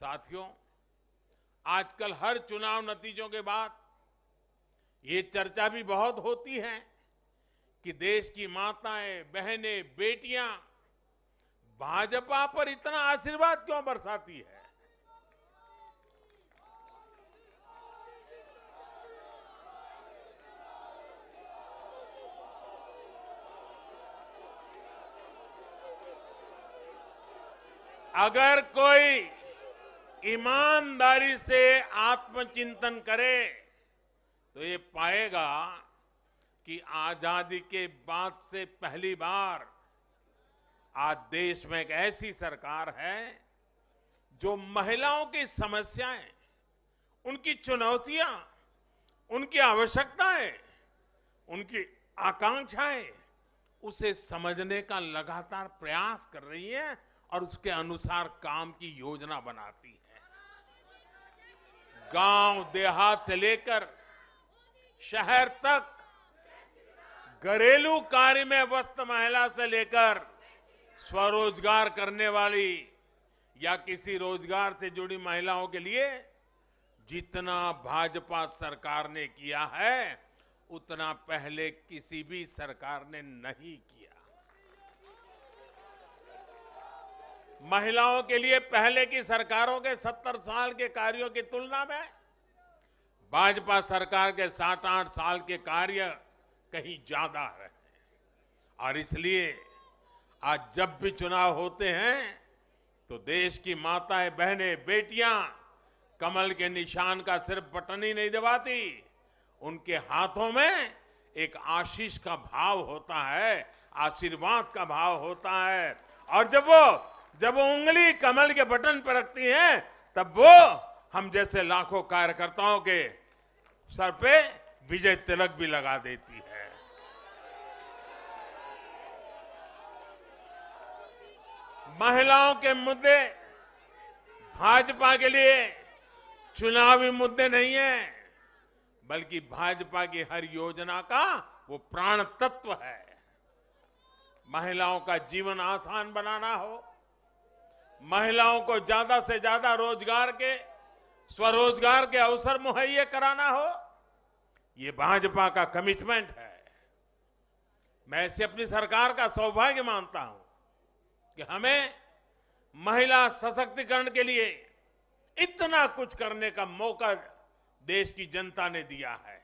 साथियों आजकल हर चुनाव नतीजों के बाद ये चर्चा भी बहुत होती है कि देश की माताएं बहनें बेटियां भाजपा पर इतना आशीर्वाद क्यों बरसाती है अगर कोई ईमानदारी से आत्मचिंतन करे तो ये पाएगा कि आजादी के बाद से पहली बार आज देश में एक ऐसी सरकार है जो महिलाओं की समस्याएं उनकी चुनौतियां उनकी आवश्यकताएं उनकी आकांक्षाएं उसे समझने का लगातार प्रयास कर रही है और उसके अनुसार काम की योजना बनाती है गांव देहात से लेकर शहर तक घरेलू कार्य में व्यस्त महिला से लेकर स्वरोजगार करने वाली या किसी रोजगार से जुड़ी महिलाओं के लिए जितना भाजपा सरकार ने किया है उतना पहले किसी भी सरकार ने नहीं किया महिलाओं के लिए पहले की सरकारों के सत्तर साल के कार्यों की तुलना में भाजपा सरकार के सात आठ साल के कार्य कहीं ज्यादा है और इसलिए आज जब भी चुनाव होते हैं तो देश की माताएं बहनें बेटियां कमल के निशान का सिर्फ बटन ही नहीं दबाती उनके हाथों में एक आशीष का भाव होता है आशीर्वाद का भाव होता है और जब वो जब वो उंगली कमल के बटन पर रखती हैं तब वो हम जैसे लाखों कार्यकर्ताओं के सर पे विजय तिलक भी लगा देती है महिलाओं के मुद्दे भाजपा के लिए चुनावी मुद्दे नहीं है बल्कि भाजपा की हर योजना का वो प्राण तत्व है महिलाओं का जीवन आसान बनाना हो महिलाओं को ज्यादा से ज्यादा रोजगार के स्वरोजगार के अवसर मुहैया कराना हो ये भाजपा का कमिटमेंट है मैं इसे अपनी सरकार का सौभाग्य मानता हूं कि हमें महिला सशक्तिकरण के लिए इतना कुछ करने का मौका देश की जनता ने दिया है